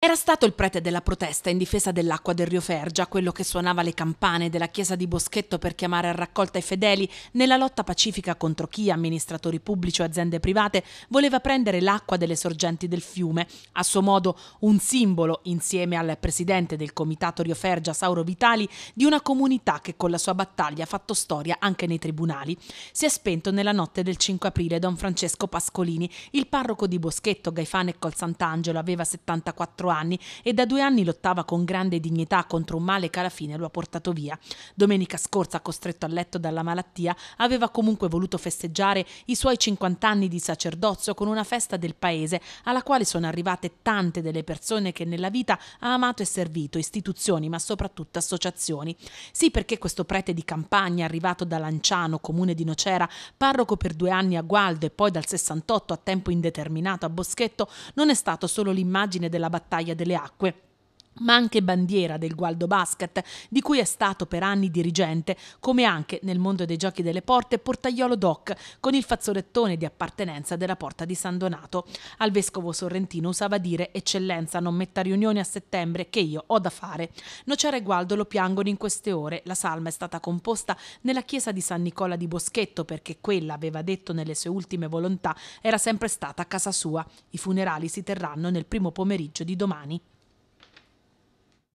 Era stato il prete della protesta in difesa dell'acqua del Rio Fergia, quello che suonava le campane della chiesa di Boschetto per chiamare a raccolta i fedeli nella lotta pacifica contro chi, amministratori pubblici o aziende private, voleva prendere l'acqua delle sorgenti del fiume. A suo modo un simbolo, insieme al presidente del comitato Rio Fergia, Sauro Vitali, di una comunità che con la sua battaglia ha fatto storia anche nei tribunali. Si è spento nella notte del 5 aprile don Francesco Pascolini. Il parroco di Boschetto, Gaifane e Col Sant'Angelo, aveva 74 anni Giovanni e da due anni lottava con grande dignità contro un male che alla fine lo ha portato via. Domenica scorsa, costretto a letto dalla malattia, aveva comunque voluto festeggiare i suoi 50 anni di sacerdozio con una festa del paese alla quale sono arrivate tante delle persone che nella vita ha amato e servito, istituzioni ma soprattutto associazioni. Sì perché questo prete di campagna arrivato da Lanciano, comune di Nocera, parroco per due anni a Gualdo e poi dal 68 a tempo indeterminato a Boschetto, non è stato solo l'immagine della battaglia battaglia delle acque ma anche bandiera del Gualdo Basket, di cui è stato per anni dirigente, come anche nel mondo dei giochi delle porte Portaiolo Doc, con il fazzolettone di appartenenza della porta di San Donato. Al vescovo sorrentino usava dire eccellenza non metta riunioni a settembre che io ho da fare. Nocera e Gualdo lo piangono in queste ore, la salma è stata composta nella chiesa di San Nicola di Boschetto perché quella, aveva detto nelle sue ultime volontà, era sempre stata casa sua. I funerali si terranno nel primo pomeriggio di domani.